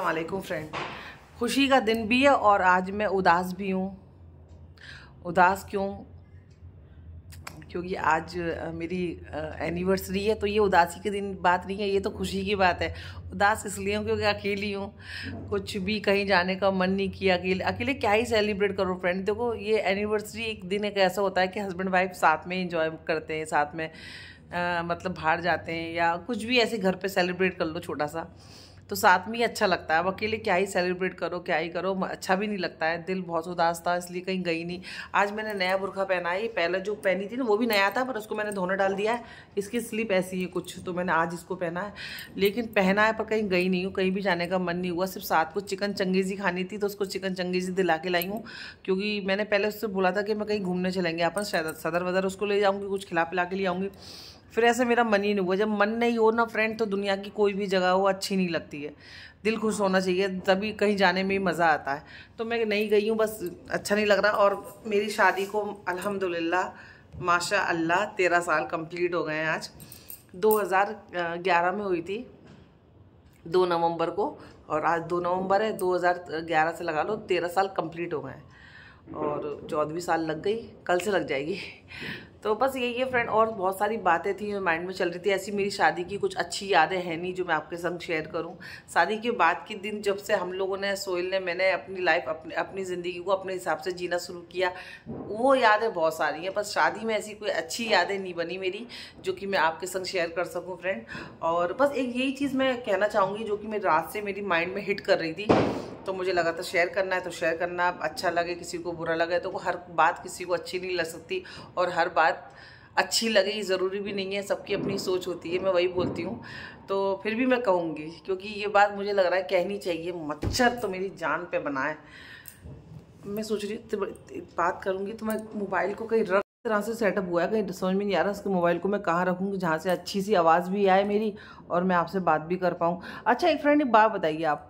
अलकुम friend खुशी का दिन भी है और आज मैं उदास भी हूँ उदास क्यों क्योंकि आज मेरी एनिवर्सरी है तो ये उदासी के दिन बात नहीं है ये तो खुशी की बात है उदास इसलिए हूँ क्योंकि अकेली हूँ कुछ भी कहीं जाने का मन नहीं किया अकेले अकेले क्या ही सेलिब्रेट करो फ्रेंड देखो ये एनिवर्सरी एक दिन एक ऐसा होता है कि हस्बैंड वाइफ साथ में इंजॉय करते हैं साथ में आ, मतलब बाहर जाते हैं या कुछ भी ऐसे घर पर सेलिब्रेट कर लो छोटा सा तो साथ में ही अच्छा लगता है अब अकेले क्या ही सेलिब्रेट करो क्या ही करो अच्छा भी नहीं लगता है दिल बहुत उदास था इसलिए कहीं गई नहीं आज मैंने नया बुरखा पहना है पहले जो पहनी थी ना वो भी नया था पर उसको मैंने धोने डाल दिया है इसकी स्लिप ऐसी है कुछ तो मैंने आज इसको पहना है लेकिन पहना है पर कहीं गई नहीं हूँ कहीं भी जाने का मन नहीं हुआ सिर्फ साथ को चिकन चंगेजी खानी थी तो उसको चिकन चंगेजी दिला के लाई हूँ क्योंकि मैंने पहले उससे बोला था कि मैं कहीं घूमने चलेंगे अपन सदर वदर उसको ले जाऊँगी कुछ खिला पिला के ले आऊँगी फिर ऐसे मेरा मन ही नहीं हुआ जब मन नहीं हो ना फ्रेंड तो दुनिया की कोई भी जगह वो अच्छी नहीं लगती है दिल खुश होना चाहिए तभी कहीं जाने में मज़ा आता है तो मैं नहीं गई हूँ बस अच्छा नहीं लग रहा और मेरी शादी को अल्हम्दुलिल्लाह माशा अल्लाह तेरह साल कंप्लीट हो गए हैं आज 2011 में हुई थी दो नवंबर को और आज दो नवंबर है 2011 से लगा लो तेरह साल कंप्लीट हो गए हैं और चौदहवीं साल लग गई कल से लग जाएगी तो बस यही है फ्रेंड और बहुत सारी बातें थी माइंड में चल रही थी ऐसी मेरी शादी की कुछ अच्छी यादें हैं नहीं जो मैं आपके संग शेयर करूं शादी के बाद के दिन जब से हम लोगों ने सोहेल ने मैंने अपनी लाइफ अपने अपनी ज़िंदगी को अपने हिसाब से जीना शुरू किया वो यादें बहुत सारी हैं बस शादी में ऐसी कोई अच्छी यादें नहीं बनी मेरी जो कि मैं आपके संग शेयर कर सकूँ फ्रेंड और बस एक यही चीज़ मैं कहना चाहूँगी जो कि मेरी रात से मेरी माइंड में हिट कर रही थी तो मुझे लगा था शेयर करना है तो शेयर करना अच्छा लगे किसी को बुरा लगे तो हर बात किसी को अच्छी नहीं लग सकती और हर बात बात अच्छी लगे ज़रूरी भी नहीं है सबकी अपनी सोच होती है मैं वही बोलती हूँ तो फिर भी मैं कहूँगी क्योंकि ये बात मुझे लग रहा है कहनी चाहिए मच्छर तो मेरी जान पे बनाए मैं सोच रही हूँ बात करूँगी तो मैं मोबाइल को कहीं रख तरह से सेटअप हुआ है कहीं समझ में नहीं आ रहा उसके मोबाइल को मैं कहाँ रखूँगी जहाँ से अच्छी सी आवाज़ भी आए मेरी और मैं आपसे बात भी कर पाऊँ अच्छा एक फ्रेंड एक बात बताइए आप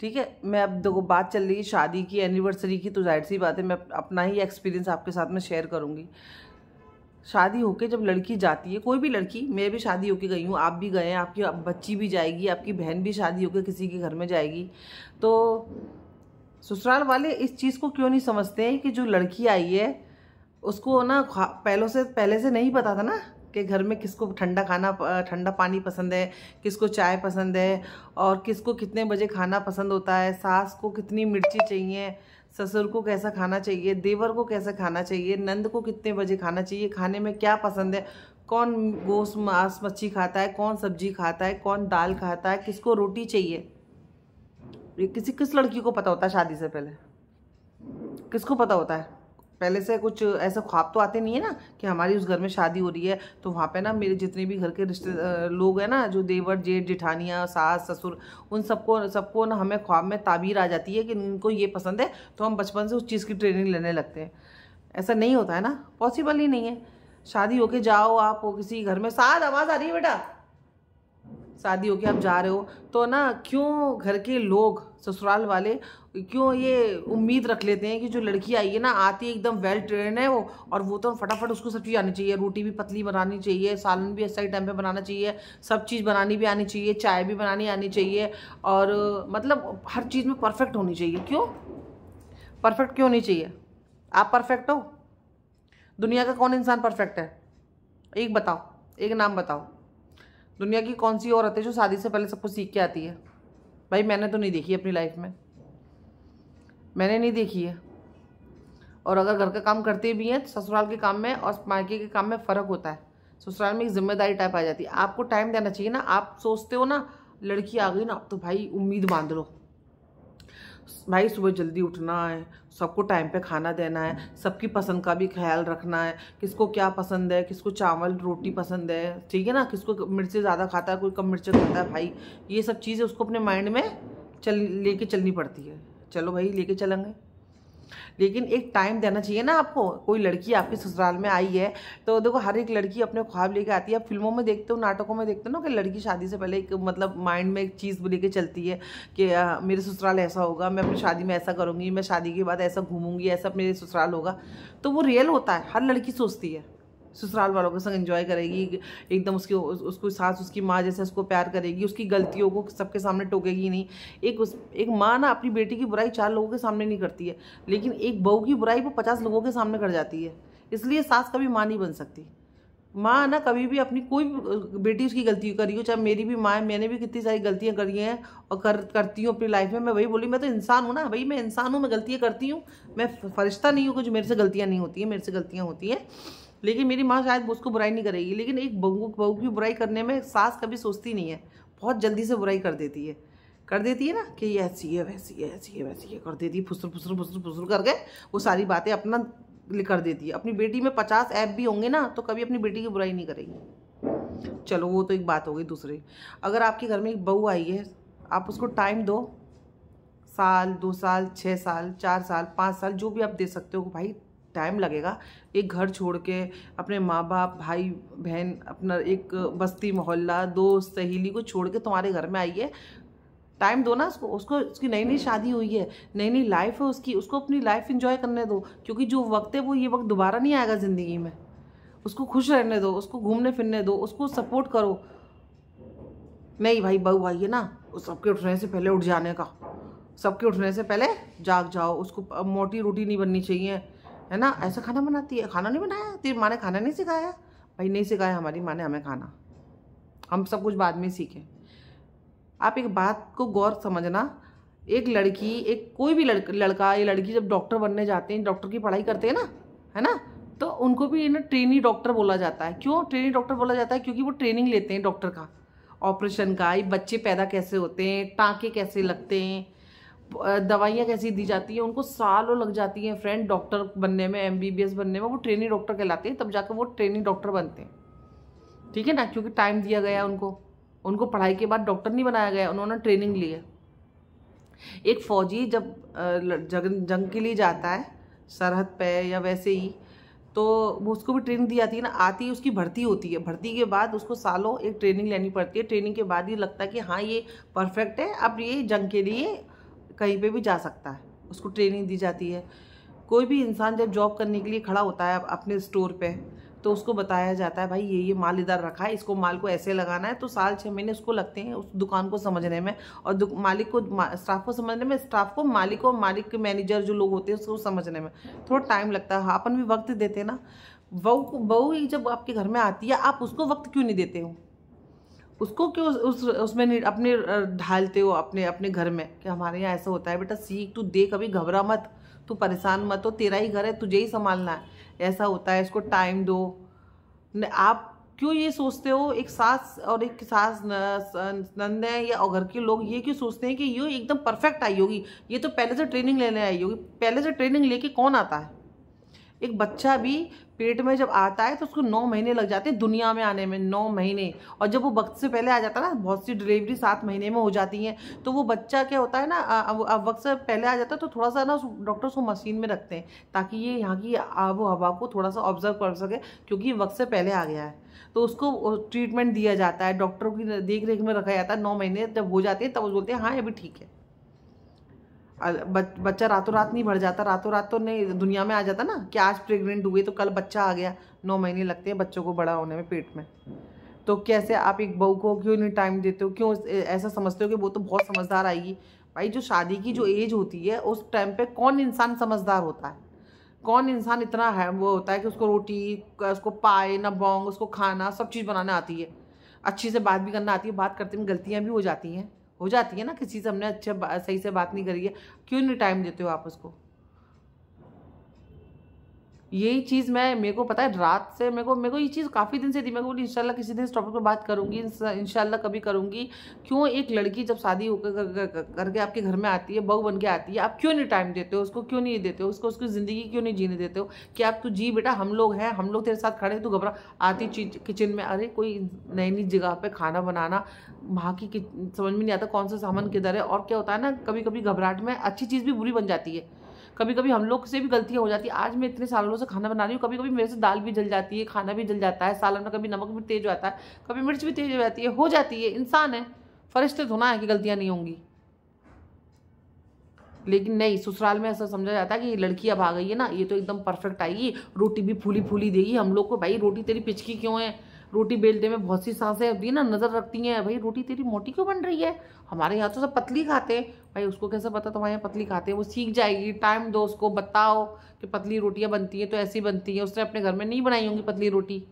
ठीक है मैं अब देखो बात चल रही है शादी की एनिवर्सरी की तो जाहिर सी बात है मैं अपना ही एक्सपीरियंस आपके साथ में शेयर करूँगी शादी होके जब लड़की जाती है कोई भी लड़की मैं भी शादी होके गई हूँ आप भी गए हैं आपकी बच्ची भी जाएगी आपकी बहन भी शादी होकर किसी के घर में जाएगी तो ससुराल वाले इस चीज़ को क्यों नहीं समझते हैं कि जो लड़की आई है उसको ना पहले से पहले से नहीं पता था ना कि घर में किसको ठंडा खाना ठंडा पानी पसंद है किसको चाय पसंद है और किसको कितने बजे खाना पसंद होता है सास को कितनी मिर्ची चाहिए ससुर को कैसा खाना चाहिए देवर को कैसा खाना चाहिए नंद को कितने बजे खाना चाहिए खाने में क्या पसंद है कौन गोश मांस मच्छी खाता है कौन सब्जी खाता है कौन दाल खाता है किसको रोटी चाहिए ये किसी किस लड़की को पता होता है शादी से पहले किसको पता होता है पहले से कुछ ऐसा ख्वाब तो आते नहीं है ना कि हमारी उस घर में शादी हो रही है तो वहाँ पे ना मेरे जितने भी घर के रिश्ते लोग हैं ना जो देवर जेठ जेठानिया सास ससुर उन सबको सबको ना हमें ख्वाब में ताबीर आ जाती है कि इनको ये पसंद है तो हम बचपन से उस चीज़ की ट्रेनिंग लेने लगते हैं ऐसा नहीं होता है ना पॉसिबल ही नहीं है शादी होके जाओ आप किसी घर में साध आवाज़ आ रही है बेटा शादी होकर आप जा रहे हो तो ना क्यों घर के लोग ससुराल वाले क्यों ये उम्मीद रख लेते हैं कि जो लड़की आई है ना आती एकदम वेल ट्रेन है वो और वो तो फटाफट उसको सब चीज़ आनी चाहिए रोटी भी पतली बनानी चाहिए सालन भी सही टाइम पे बनाना चाहिए सब चीज़ बनानी भी आनी चाहिए चाय भी बनानी आनी चाहिए और मतलब हर चीज़ में परफेक्ट होनी चाहिए क्यों परफेक्ट क्यों होनी चाहिए आप परफेक्ट हो दुनिया का कौन इंसान परफेक्ट है एक बताओ एक नाम बताओ दुनिया की कौन सी औरत है जो शादी से पहले सब कुछ सीख के आती है भाई मैंने तो नहीं देखी अपनी लाइफ में मैंने नहीं देखी है और अगर घर का काम करते भी हैं तो ससुराल के काम में और मायके के काम में फ़र्क होता है ससुराल में एक जिम्मेदारी टाइप आ जाती है आपको टाइम देना चाहिए ना आप सोचते हो ना लड़की आ गई ना तो भाई उम्मीद बांध लो भाई सुबह जल्दी उठना है सबको टाइम पे खाना देना है सबकी पसंद का भी ख्याल रखना है किसको क्या पसंद है किसको चावल रोटी पसंद है ठीक है ना किसको मिर्ची ज़्यादा खाता है कोई कम मिर्ची खाता है भाई ये सब चीज़ें उसको अपने माइंड में चल लेके चलनी पड़ती है चलो भाई लेके चलेंगे लेकिन एक टाइम देना चाहिए ना आपको कोई लड़की आपके ससुराल में आई है तो देखो हर एक लड़की अपने ख्वाब लेके आती है आप फिल्मों में देखते हो नाटकों में देखते हो ना कि लड़की शादी से पहले एक मतलब माइंड में एक चीज़ लेके चलती है कि मेरे ससुराल ऐसा होगा मैं अपनी शादी में ऐसा करूँगी मैं शादी के बाद ऐसा घूमूंगी ऐसा मेरे ससुराल होगा तो वो रियल होता है हर लड़की सोचती है ससुराल वालों के संग एंजॉय करेगी एकदम उसकी उसको सास उसकी माँ जैसे उसको प्यार करेगी उसकी गलतियों को सबके सामने टोकेगी नहीं एक उस एक माँ ना अपनी बेटी की बुराई चार लोगों के सामने नहीं करती है लेकिन एक बहू की बुराई वो पचास लोगों के सामने कर जाती है इसलिए सास कभी माँ नहीं बन सकती माँ ना कभी भी अपनी कोई भी बेटी उसकी गलती करी हो चाहे मेरी भी माँ है मैंने भी कितनी सारी गलतियाँ करी हैं और कर करती हूँ अपनी लाइफ में मैं वही बोली मैं तो इंसान हूँ ना भाई मैं इंसान हूँ मैं गलतियाँ करती हूँ मैं फरिश्ता नहीं हूँ कुछ मेरे से गलतियाँ नहीं होती हैं मेरे से गलतियाँ होती हैं लेकिन मेरी माँ शायद उसको बुराई नहीं करेगी लेकिन एक बहू बहू की बुराई करने में सास कभी सोचती नहीं है बहुत जल्दी से बुराई कर देती है कर देती है ना कि ये ऐसी है वैसी है ऐसी है वैसी है कर देती है फुसर फुसर फुसर फुसर करके वो सारी बातें अपना कर देती है अपनी बेटी में पचास ऐप भी होंगे ना तो कभी अपनी बेटी की बुराई नहीं करेगी चलो वो तो एक बात हो गई दूसरी अगर आपके घर में एक बहू आई है आप उसको टाइम दो साल दो साल छः साल चार साल पाँच साल जो भी आप दे सकते हो भाई टाइम लगेगा एक घर छोड़ के अपने माँ बाप भाई बहन अपना एक बस्ती मोहल्ला दोस्त सहेली को छोड़ के तुम्हारे घर में आइए टाइम दो ना उसको उसको उसकी नई नई हम्म। शादी हुई है नई नई लाइफ है उसकी उसको अपनी लाइफ इन्जॉय करने दो क्योंकि जो वक्त है वो ये वक्त दोबारा नहीं आएगा ज़िंदगी में उसको खुश रहने दो उसको घूमने फिरने दो उसको सपोर्ट करो नहीं भाई बहू भाई है ना सबके उठने से पहले उठ जाने का सबके उठने से पहले जाग जाओ उसको मोटी रोटी नहीं बननी चाहिए है ना ऐसा खाना बनाती है खाना नहीं बनाया तेरी माँ ने खाना नहीं सिखाया भाई नहीं सिखाया हमारी माँ ने हमें खाना हम सब कुछ बाद में सीखे आप एक बात को गौर समझना एक लड़की एक कोई भी लड़का लड़का या लड़की जब डॉक्टर बनने जाते हैं डॉक्टर की पढ़ाई करते हैं ना है ना तो उनको भी ना ट्रेनी डॉक्टर बोला जाता है क्यों ट्रेनी डॉक्टर बोला जाता है क्योंकि वो ट्रेनिंग लेते हैं डॉक्टर का ऑपरेशन का ये बच्चे पैदा कैसे होते हैं टाँके कैसे लगते हैं दवाइयाँ कैसी दी जाती हैं उनको सालों लग जाती हैं फ्रेंड डॉक्टर बनने में एम बनने में वो ट्रेनिंग डॉक्टर कहलाते हैं तब जाकर वो ट्रेनिंग डॉक्टर बनते हैं ठीक है ना क्योंकि टाइम दिया गया उनको उनको पढ़ाई के बाद डॉक्टर नहीं बनाया गया उन्होंने ट्रेनिंग ली है एक फ़ौजी जब जंग जंग के लिए जाता है सरहद पे या वैसे ही तो वो उसको भी ट्रेनिंग दी जाती है ना आती है उसकी भर्ती होती है भर्ती के बाद उसको सालों एक ट्रेनिंग लेनी पड़ती है ट्रेनिंग के बाद ही लगता है कि हाँ ये परफेक्ट है अब ये जंग के लिए कहीं पे भी जा सकता है उसको ट्रेनिंग दी जाती है कोई भी इंसान जब जॉब करने के लिए खड़ा होता है अपने स्टोर पे तो उसको बताया जाता है भाई ये ये माल इधर रखा है इसको माल को ऐसे लगाना है तो साल छः महीने उसको लगते हैं उस दुकान को समझने में और मालिक को मा, स्टाफ को समझने में स्टाफ को मालिक और मालिक के मैनेजर जो लोग होते हैं उसको समझने में थोड़ा टाइम लगता है हाँ, अपन भी वक्त देते हैं ना बहू बहू ही जब आपके घर में आती है आप उसको वक्त क्यों नहीं देते हो उसको क्यों उस उसमें अपने ढालते हो अपने अपने घर में कि हमारे यहाँ ऐसा होता है बेटा सीख तू देख अभी घबरा मत तू परेशान मत हो तेरा ही घर है तुझे ही संभालना है ऐसा होता है इसको टाइम दो आप क्यों ये सोचते हो एक सास और एक सास नंद है या और घर के लोग ये क्यों सोचते हैं कि ये एकदम परफेक्ट आई होगी ये तो पहले से ट्रेनिंग लेने आई होगी पहले से ट्रेनिंग लेके कौन आता है एक बच्चा भी पेट में जब आता है तो उसको नौ महीने लग जाते हैं दुनिया में आने में नौ महीने और जब वो वक्त से पहले आ जाता है ना बहुत सी डिलीवरी सात महीने में हो जाती हैं तो वो बच्चा क्या होता है ना अब वक्त से पहले आ जाता है तो थोड़ा सा ना डॉक्टर उसको मशीन में रखते हैं ताकि ये यहाँ की आबो हवा को थोड़ा सा ऑब्जर्व कर सके क्योंकि वक्त से पहले आ गया है तो उसको ट्रीटमेंट दिया जाता है डॉक्टरों की देख रेख में रखा जाता है नौ महीने जब हो जाते हैं तब वो बोलते हैं हाँ अभी ठीक है बच्चा रातों रात नहीं बढ़ जाता रातों रात तो नहीं दुनिया में आ जाता ना कि आज प्रेग्नेंट हुए तो कल बच्चा आ गया नौ महीने लगते हैं बच्चों को बड़ा होने में पेट में तो कैसे आप एक बहू को क्यों नहीं टाइम देते हो क्यों ऐसा समझते हो कि वो तो बहुत समझदार आएगी भाई जो शादी की जो एज होती है उस टाइम पर कौन इंसान समझदार होता है कौन इंसान इतना है वो होता है कि उसको रोटी उसको पाए ना बोंग उसको खाना सब चीज़ बनाना आती है अच्छी से बात भी करना आती है बात करते में गलतियाँ भी हो जाती हैं हो जाती है ना किसी से हमने अच्छे सही से बात नहीं करी है क्यों नहीं टाइम देते हो आप उसको यही चीज़ मैं मेरे को पता है रात से मेरे को मेरे को ये चीज़ काफ़ी दिन से थी मेरे को बोली इंशाल्लाह किसी दिन इस टॉपिक पर बात करूँगी शाला कभी करूँगी क्यों एक लड़की जब शादी होकर करके आपके घर में आती है बहू बन के आती है आप क्यों नहीं टाइम देते हो उसको क्यों नहीं देते हो उसको उसकी ज़िंदगी क्यों नहीं जीने देते हो कि आप तू जी बेटा हम लोग हैं हम लोग तेरे साथ खड़े तो घबरा आती चीज किचन में अरे कोई नई नई जगह पर खाना बनाना वहाँ की समझ में नहीं आता कौन सा सामान किधर है और क्या होता है ना कभी कभी घबराहट में अच्छी चीज़ भी बुरी बन जाती है कभी कभी हम लोग से भी गलतियाँ हो जाती है आज मैं इतने सालों से खाना बना रही हूँ कभी कभी मेरे से दाल भी जल जाती है खाना भी जल जाता है सालन में कभी नमक भी तेज हो जाता है कभी मिर्च भी तेज हो जाती है हो जाती है इंसान है फरिश्ते धोना है कि गलतियाँ नहीं होंगी लेकिन नहीं ससुराल में ऐसा समझा जाता है कि लड़की अब आ गई है ना ये तो एकदम परफेक्ट आएगी रोटी भी फूली फूली देगी हम लोग को भाई रोटी तेरी पिचकी क्यों है रोटी बेलते में बहुत सी सांसें अब ना नज़र रखती हैं भाई रोटी तेरी मोटी क्यों बन रही है हमारे यहाँ तो सब पतली खाते हैं भाई उसको कैसे पता तुम्हारे यहाँ पतली खाते हैं वो सीख जाएगी टाइम दो उसको बताओ कि पतली रोटियाँ बनती हैं तो ऐसी बनती हैं उसने अपने घर में नहीं बनाई होंगी पतली रोटी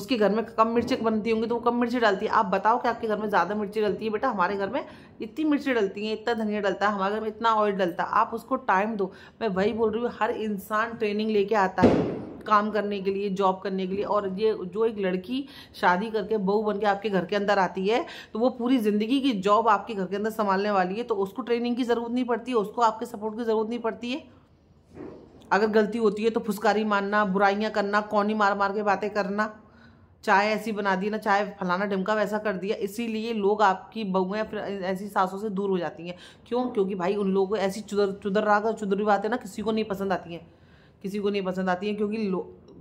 उसके घर में कम मिर्चें बनती होंगी तो वो कम मिर्ची डालती है आप बताओ कि आपके घर में ज़्यादा मिर्ची डलती है बेटा हमारे घर में इतनी मिर्ची डलती है इतना धनिया डलता है हमारे घर में इतना ऑयल डलता है आप उसको टाइम दो मैं वही बोल रही हूँ हर इंसान ट्रेनिंग लेके आता है काम करने के लिए जॉब करने के लिए और ये जो एक लड़की शादी करके बहू बन के आपके घर के अंदर आती है तो वो पूरी ज़िंदगी की जॉब आपके घर के अंदर संभालने वाली है तो उसको ट्रेनिंग की ज़रूरत नहीं पड़ती उसको आपके सपोर्ट की ज़रूरत नहीं पड़ती है अगर गलती होती है तो फुसकारी मारना बुराइयाँ करना कौनी मार मार के बातें करना चाय ऐसी बना दी ना चाय फलाना ढिमका वैसा कर दिया इसीलिए लोग आपकी बहुएँ फिर ऐसी सासों से दूर हो जाती हैं क्यों क्योंकि भाई उन लोगों को ऐसी चुदर चुदर रहा चुदरी बातें ना किसी को नहीं पसंद आती हैं किसी को नहीं पसंद आती है क्योंकि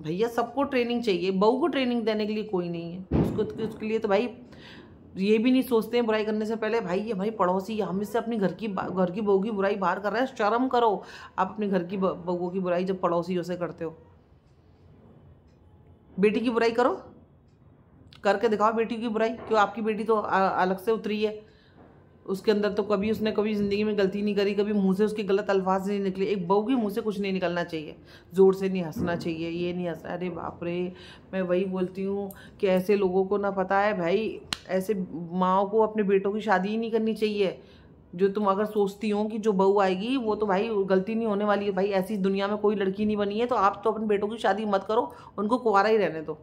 भैया सबको ट्रेनिंग चाहिए बहू को ट्रेनिंग देने के लिए कोई नहीं है उसको उसके लिए तो भाई ये भी नहीं सोचते हैं बुराई करने से पहले भाई ये भाई पड़ोसी हम इससे अपनी घर की घर की बहू की बुराई बाहर कर रहे हैं शर्म करो आप अपने घर की बहू की बुराई जब पड़ोसियों से करते हो बेटी की बुराई करो करके दिखाओ बेटी की बुराई क्यों आपकी बेटी तो अलग से उतरी है उसके अंदर तो कभी उसने कभी ज़िंदगी में गलती नहीं करी कभी मुंह से उसके गलत अल्फाज नहीं निकले एक बहू के मुंह से कुछ नहीं निकलना चाहिए ज़ोर से नहीं हंसना चाहिए ये नहीं हंसना अरे बाप रे मैं वही बोलती हूँ कि ऐसे लोगों को ना पता है भाई ऐसे माओ को अपने बेटों की शादी ही नहीं करनी चाहिए जो तुम अगर सोचती हो कि जो बहू आएगी वो तो भाई गलती नहीं होने वाली है भाई ऐसी दुनिया में कोई लड़की नहीं बनी है तो आप तो अपने बेटों की शादी मत करो उनको कुंवारा ही रहने दो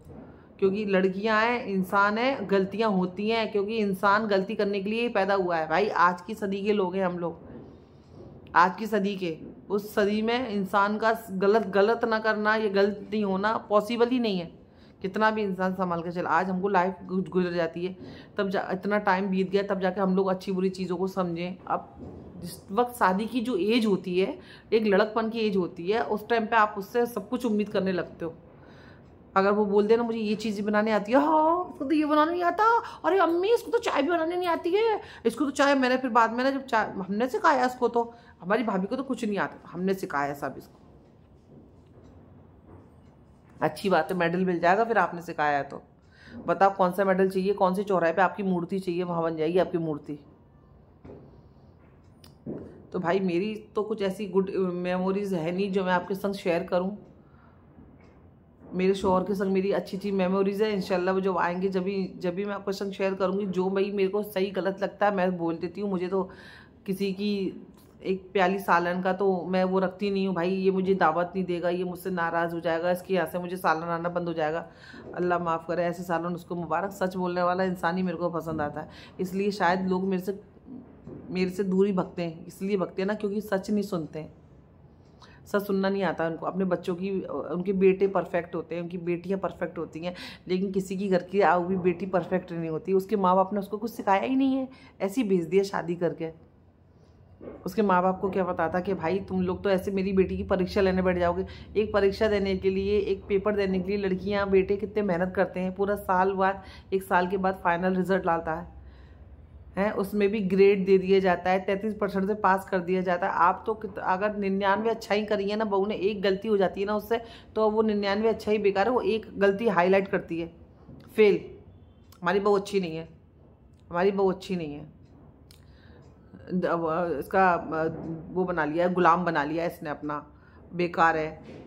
क्योंकि लड़कियां हैं इंसान हैं गलतियां होती हैं क्योंकि इंसान गलती करने के लिए ही पैदा हुआ है भाई आज की सदी के लोग हैं हम लोग आज की सदी के उस सदी में इंसान का गलत गलत ना करना या गलत नहीं होना पॉसिबल ही नहीं है कितना भी इंसान संभाल कर चल आज हमको लाइफ गुजर जाती है तब जा इतना टाइम बीत गया तब जाके हम लोग अच्छी बुरी चीज़ों को समझें अब जिस वक्त शादी की जो एज होती है एक लड़कपन की एज होती है उस टाइम पे आप उससे सब कुछ उम्मीद करने लगते हो अगर वो बोल देना मुझे ये चीज़ बनाने आती है हाँ इसको तो ये बनाना नहीं आता अरे अम्मी इसको तो चाय भी बनाने नहीं आती है इसको तो चाय मैंने फिर बाद में ना जब चाय हमने सिखाया इसको तो हमारी भाभी को तो कुछ नहीं आता हमने सिखाया सब इसको अच्छी बात है मेडल मिल जाएगा फिर आपने सिखाया है तो बताओ कौन सा मेडल चाहिए कौन सी चौराहे पे आपकी मूर्ति चाहिए वहाँ बन जाएगी आपकी मूर्ति तो भाई मेरी तो कुछ ऐसी गुड मेमोरीज uh, है नहीं जो मैं आपके संग शेयर करूँ मेरे शोहर के संग मेरी अच्छी अच्छी मेमोरीज़ है इनशाला वो जब आएंगे जब भी जब भी मैं आपके संग शेयर करूँगी जो भाई मेरे को सही गलत लगता है मैं बोल देती हूँ मुझे तो किसी की एक प्याली सालन का तो मैं वो रखती नहीं हूँ भाई ये मुझे दावत नहीं देगा ये मुझसे नाराज़ हो जाएगा इसकी यहाँ से मुझे सालन आना बंद हो जाएगा अल्लाह माफ़ करे ऐसे सालन उसको मुबारक सच बोलने वाला इंसान ही मेरे को पसंद आता है इसलिए शायद लोग मेरे से मेरे से दूरी भगते हैं इसलिए भगते हैं ना क्योंकि सच नहीं सुनते हैं सर सुनना नहीं आता उनको अपने बच्चों की उनके बेटे परफेक्ट होते हैं उनकी बेटियाँ परफेक्ट होती हैं लेकिन किसी की घर की भी बेटी परफेक्ट नहीं होती उसके माँ बाप ने उसको कुछ सिखाया ही नहीं है ऐसी भेज दिया शादी करके उसके माँ बाप को क्या बताता कि भाई तुम लोग तो ऐसे मेरी बेटी की परीक्षा लेने बैठ जाओगे एक परीक्षा देने के लिए एक पेपर देने के लिए लड़कियाँ बेटे कितने मेहनत करते हैं पूरा साल बाद एक साल के बाद फाइनल रिजल्ट लाता है हैं उसमें भी ग्रेड दे दिया जाता है तैंतीस परसेंट से पास कर दिया जाता है आप तो अगर निन्यानवे अच्छा ही करिए ना बहू ने एक गलती हो जाती है ना उससे तो वो निन्यानवे अच्छा ही बेकार है वो एक गलती हाईलाइट करती है फेल हमारी बहू अच्छी नहीं है हमारी बहू अच्छी नहीं है इसका वो बना लिया है गुलाम बना लिया इसने अपना बेकार है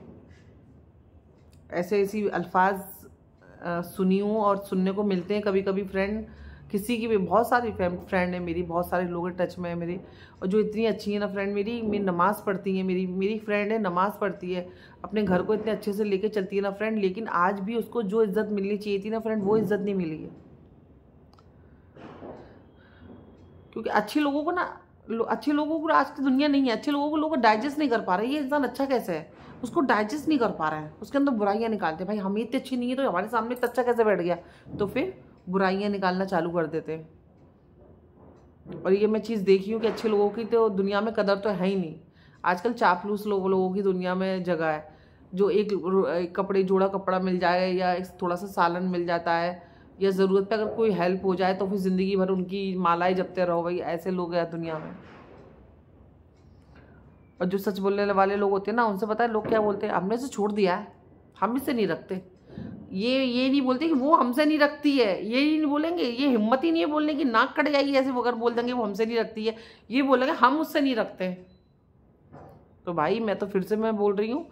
ऐसे ऐसी अल्फाज सुनी हूँ और सुनने को मिलते हैं कभी कभी फ्रेंड किसी की भी बहुत सारी फ्रेंड है मेरी बहुत सारे लोग टच में है मेरे और जो इतनी अच्छी है ना फ्रेंड मेरी मेरी नमाज़ पढ़ती है मेरी मेरी फ्रेंड है नमाज़ पढ़ती है अपने घर को इतने अच्छे से लेके चलती है ना फ्रेंड लेकिन आज भी उसको जो इज्जत मिलनी चाहिए थी ना फ्रेंड वो इज्जत नहीं मिली है क्योंकि अच्छे लोगों को ना लो, अच्छे लोगों को आज की दुनिया नहीं है अच्छे लोगों को लोग डाइजेस्ट नहीं कर पा रहे ये इंसान अच्छा कैसे है उसको डाइजेस्ट नहीं कर पा रहा है उसके अंदर बुराइयाँ निकालते हैं भाई हम इतनी अच्छी नहीं है तो हमारे सामने इतना अच्छा कैसे बैठ गया तो फिर बुराइयाँ निकालना चालू कर देते हैं और ये मैं चीज़ देखी हूँ कि अच्छे लोगों की तो दुनिया में कदर तो है ही नहीं आजकल चापलूस लोग लोगों की दुनिया में जगह है जो एक, एक कपड़े जोड़ा कपड़ा मिल जाए या एक थोड़ा सा सालन मिल जाता है या ज़रूरत पे अगर कोई हेल्प हो जाए तो फिर ज़िंदगी भर उनकी मालाएं जपते रहो भाई ऐसे लोग हैं दुनिया में और जो सच बोलने वाले लोग होते हैं ना उनसे पता है लोग क्या बोलते हैं हमने इसे छोड़ दिया है हम इसे नहीं रखते ये ये नहीं बोलते कि वो हमसे नहीं रखती है ये नहीं बोलेंगे ये हिम्मत ही नहीं है बोलने की नाक कट जाएगी ऐसे अगर बोल देंगे वो हमसे नहीं रखती है ये बोलेंगे हम उससे नहीं रखते तो भाई मैं तो फिर से मैं बोल रही हूँ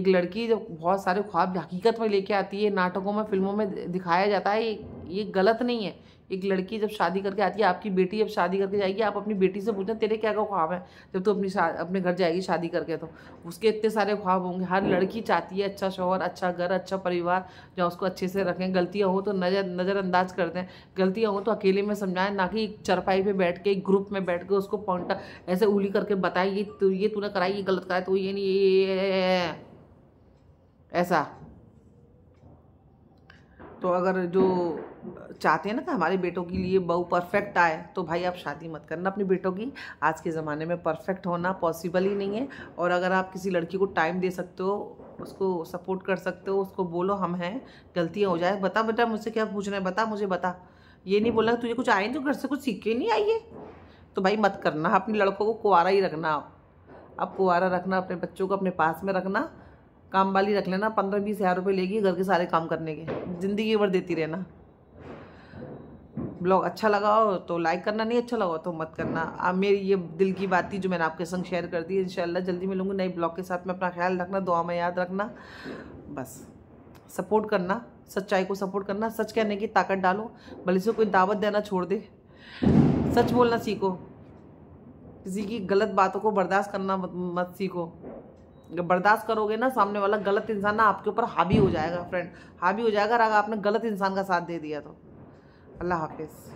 एक लड़की जब बहुत सारे ख्वाब हकीकत में लेके आती है नाटकों में फिल्मों में दिखाया जाता है ये गलत नहीं है एक लड़की जब शादी करके आती है आपकी बेटी जब शादी करके जाएगी आप अपनी बेटी से पूछना तेरे क्या क्या ख्वाब है जब तो अपनी अपने घर जाएगी शादी करके तो उसके इतने सारे ख्वाब होंगे हर लड़की चाहती है अच्छा शोहर अच्छा घर अच्छा परिवार जहाँ उसको अच्छे से रखें गलतियाँ हो तो नज़र नज़रअंदाज कर दें गलतियाँ हो तो अकेले में समझाएं ना कि एक चरपाई पर बैठ के एक ग्रुप में बैठ के उसको पॉइंट ऐसे उली करके बताएं ये तो ये तूने कराई ये गलत कराए तो ये नहीं ये ऐसा तो अगर जो चाहते हैं ना कि हमारे बेटों के लिए बहू परफेक्ट आए तो भाई आप शादी मत करना अपने बेटों की आज के ज़माने में परफेक्ट होना पॉसिबल ही नहीं है और अगर आप किसी लड़की को टाइम दे सकते हो उसको सपोर्ट कर सकते हो उसको बोलो हम हैं गलतियाँ हो जाए बता बेटा मुझसे क्या पूछना है बता मुझे बता ये नहीं बोला तुझे कुछ आए तो घर से कुछ सीख के नहीं आइए तो भाई मत करना अपने लड़कों को कुआरा ही रखना अब आप कुआरा रखना अपने बच्चों को अपने पास में रखना काम वाली रख लेना पंद्रह बीस हज़ार रुपये लेगी घर के सारे काम करने के ज़िंदगी भर देती रहना ब्लॉग अच्छा लगा हो तो लाइक करना नहीं अच्छा लगा हो तो मत करना आप मेरी ये दिल की बात थी जो मैंने आपके संग शेयर कर दी इन जल्दी मिलूंगी नए ब्लॉग के साथ में अपना ख्याल रखना दुआ में याद रखना बस सपोर्ट करना सच्चाई को सपोर्ट करना सच कहने की ताकत डालो भले से कोई दावत देना छोड़ दे सच बोलना सीखो किसी की गलत बातों को बर्दाश्त करना मत सीखो अगर बर्दाश्त करोगे ना सामने वाला गलत इंसान ना आपके ऊपर हावी हो जाएगा फ्रेंड हावी हो जाएगा अगर आपने गलत इंसान का साथ दे दिया तो अल्लाह हाफिज़